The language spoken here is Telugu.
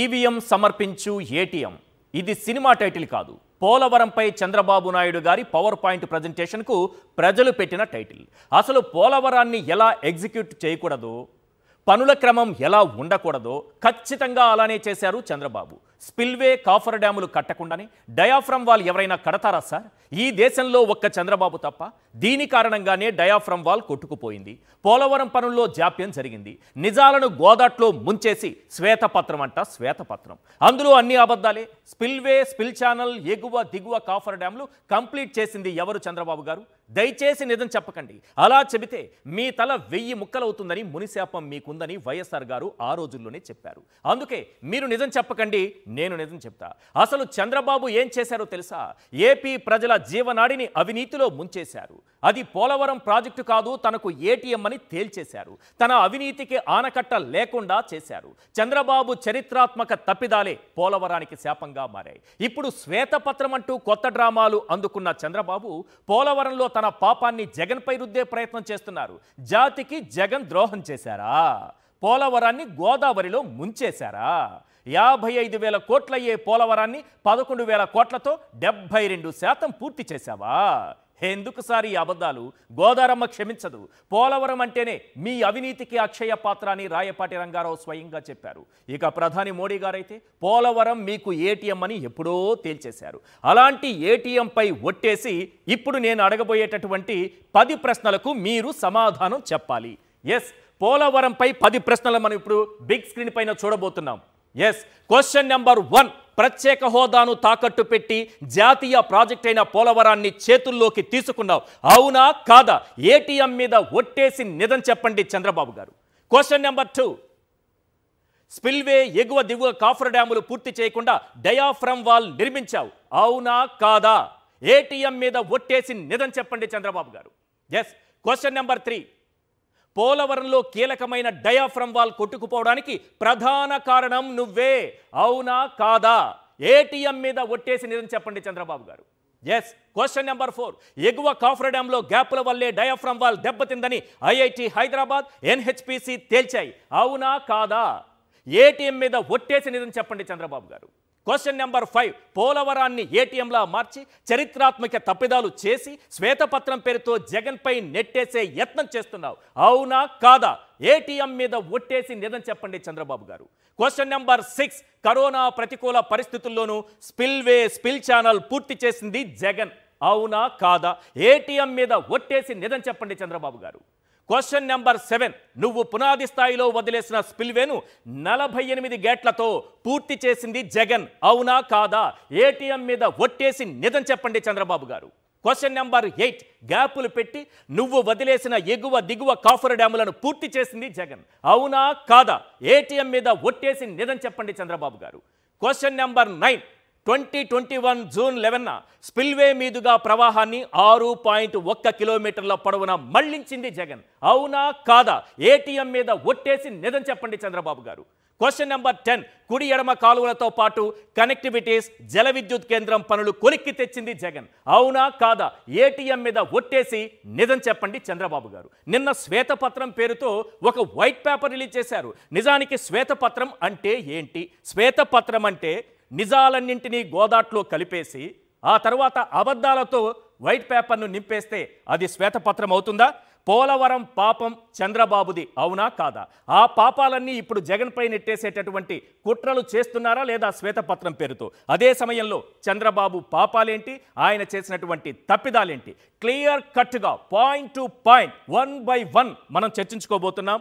ఈవీఎం సమర్పించు ఏటీఎం ఇది సినిమా టైటిల్ కాదు పోలవరంపై చంద్రబాబు నాయుడు గారి పవర్ పాయింట్ ప్రజెంటేషన్కు ప్రజలు పెట్టిన టైటిల్ అసలు పోలవరాన్ని ఎలా ఎగ్జిక్యూట్ చేయకూడదో పనుల క్రమం ఎలా ఉండకూడదో ఖచ్చితంగా అలానే చేశారు చంద్రబాబు స్పిల్వే కాఫర్ డ్యాములు కట్టకుండానే డయాఫ్రమ్ వాల్ ఎవరైనా కడతారా సార్ ఈ దేశంలో ఒక్క చంద్రబాబు తప్ప దీని కారణంగానే డయాఫ్రమ్ వాల్ కొట్టుకుపోయింది పోలవరం పనుల్లో జాప్యం జరిగింది నిజాలను గోదాట్లో ముంచేసి శ్వేతపత్రం అంట శ్వేతపత్రం అందులో అన్ని అబద్ధాలే స్పిల్వే స్పిల్ ఛానల్ ఎగువ దిగువ కాఫర్ డ్యాములు కంప్లీట్ చేసింది ఎవరు చంద్రబాబు గారు దయచేసి నిజం చెప్పకండి అలా చెబితే మీ తల వెయ్యి ముక్కలవుతుందని మునిశాపం మీకుందని వైఎస్ఆర్ గారు ఆ రోజుల్లోనే చెప్పారు అందుకే మీరు నిజం చెప్పకండి నేను నిజం చెప్తా అసలు చంద్రబాబు ఏం చేశారో తెలుసా ఏపీ ప్రజల జీవనాడిని అవినీతిలో ముంచేశారు అది పోలవరం ప్రాజెక్టు కాదు తనకు ఏటీఎం అని తేల్చేశారు తన అవినీతికి ఆనకట్ట లేకుండా చేశారు చంద్రబాబు చరిత్రాత్మక తప్పిదాలే పోలవరానికి శాపంగా మారాయి ఇప్పుడు శ్వేతపత్రం అంటూ కొత్త డ్రామాలు అందుకున్న చంద్రబాబు పోలవరంలో తన పాపాన్ని జగన్పై రుద్దే ప్రయత్నం చేస్తున్నారు జాతికి జగన్ ద్రోహం చేశారా పోలవరాన్ని గోదావరిలో ముంచేశారా యాభై ఐదు వేల కోట్లయ్యే పోలవరాన్ని పదకొండు వేల కోట్లతో డెబ్భై రెండు శాతం పూర్తి చేశావా ఎందుకు సారి అబద్ధాలు గోదారమ్మ క్షమించదు పోలవరం అంటేనే మీ అవినీతికి అక్షయ పాత్ర అని రాయపాటి రంగారావు స్వయంగా చెప్పారు ఇక ప్రధాని మోడీ గారైతే పోలవరం మీకు ఏటీఎం అని ఎప్పుడో తేల్చేశారు అలాంటి ఏటీఎంపై ఒట్టేసి ఇప్పుడు నేను అడగబోయేటటువంటి పది ప్రశ్నలకు మీరు సమాధానం చెప్పాలి ఎస్ పోలవరంపై పది ప్రశ్నలు మనం ఇప్పుడు బిగ్ స్క్రీన్ పైన చూడబోతున్నాం ఎస్ క్వశ్చన్ నెంబర్ వన్ ప్రత్యేక హోదాను తాకట్టు పెట్టి జాతీయ ప్రాజెక్ట్ అయిన పోలవరాన్ని చేతుల్లోకి తీసుకున్నావు అవునా కాదా ఏటీఎం మీద ఒట్టేసి నిజం చెప్పండి చంద్రబాబు గారు క్వశ్చన్ నెంబర్ టూ స్పిల్వే ఎగువ దిగువ కాఫర్ డ్యాములు పూర్తి చేయకుండా డయాఫ్రమ్ వాల్ నిర్మించావు అవునా కాదా ఏటీఎం మీద ఒట్టేసి నిజం చెప్పండి చంద్రబాబు గారు ఎస్ క్వశ్చన్ నెంబర్ త్రీ పోలవరంలో కీలకమైన డయాఫ్రమ్ వాల్ కొట్టుకుపోవడానికి ప్రధాన కారణం నువ్వే అవునా కాదా ఏటీఎం మీద ఒట్టేసి నిజం చెప్పండి చంద్రబాబు గారు ఎస్ క్వశ్చన్ నెంబర్ ఫోర్ ఎగువ కాఫ్రా గ్యాప్ల వల్లే డయాఫ్రమ్ వాల్ దెబ్బతిందని ఐఐటి హైదరాబాద్ ఎన్హెచ్పిసి తేల్చాయి అవునా కాదా ఏటీఎం మీద ఒట్టేసి నిజం చెప్పండి చంద్రబాబు గారు క్వశ్చన్ నెంబర్ ఫైవ్ పోలవరాన్ని ఏటీఎంలా మార్చి చరిత్రాత్మక తప్పిదాలు చేసి శ్వేతపత్రం పేరుతో జగన్పై నెట్టేసే యత్నం చేస్తున్నావు అవునా కాదా ఏటీఎం మీద ఒట్టేసి నిజం చెప్పండి చంద్రబాబు గారు క్వశ్చన్ నెంబర్ సిక్స్ కరోనా ప్రతికూల పరిస్థితుల్లోనూ స్పిల్వే స్పిల్ ఛానల్ పూర్తి చేసింది జగన్ అవునా కాదా ఏటీఎం మీద ఒట్టేసి నిజం చెప్పండి చంద్రబాబు గారు క్వశ్చన్ నెంబర్ సెవెన్ నువ్వు పునాది స్థాయిలో వదిలేసిన స్పిల్వేను నలభై ఎనిమిది గేట్లతో పూర్తి చేసింది జగన్ అవునా కాదా ఏటీఎం మీద ఒట్టేసి నిజం చెప్పండి చంద్రబాబు గారు క్వశ్చన్ నెంబర్ ఎయిట్ గ్యాపులు పెట్టి నువ్వు వదిలేసిన ఎగువ దిగువ కాఫర్ డ్యాములను పూర్తి చేసింది జగన్ అవునా కాదా ఏటీఎం మీద ఒట్టేసి నిజం చెప్పండి చంద్రబాబు గారు question number nine twenty twenty one June లెవెన్న స్పిల్వే మీదుగా ప్రవాహాన్ని ఆరు పాయింట్ ఒక్క కిలోమీటర్ల పొడవున మళ్లించింది జగన్ అవునా కాదా ఏటీఎం మీద ఒట్టేసి నిజం చెప్పండి చంద్రబాబు గారు క్వశ్చన్ నెంబర్ టెన్ కుడి ఎడమ కాలువలతో పాటు కనెక్టివిటీస్ జల విద్యుత్ కేంద్రం పనులు కొలిక్కి తెచ్చింది జగన్ అవునా కాదా ఏటీఎం మీద ఒట్టేసి నిజం చెప్పండి చంద్రబాబు గారు నిన్న శ్వేతపత్రం పేరుతో ఒక వైట్ పేపర్ రిలీజ్ చేశారు నిజానికి శ్వేతపత్రం అంటే ఏంటి శ్వేతపత్రం అంటే నిజాలన్నింటినీ గోదాట్లో కలిపేసి ఆ తర్వాత అబద్ధాలతో వైట్ పేపర్ను నింపేస్తే అది శ్వేతపత్రం అవుతుందా పోలవరం పాపం చంద్రబాబుది అవునా కాదా ఆ పాపాలన్నీ ఇప్పుడు జగన్పై నెట్టేసేటటువంటి కుట్రలు చేస్తున్నారా లేదా శ్వేతపత్రం పేరుతో అదే సమయంలో చంద్రబాబు పాపాలేంటి ఆయన చేసినటువంటి తప్పిదాలేంటి క్లియర్ కట్గా point to point one by one మనం చర్చించుకోబోతున్నాం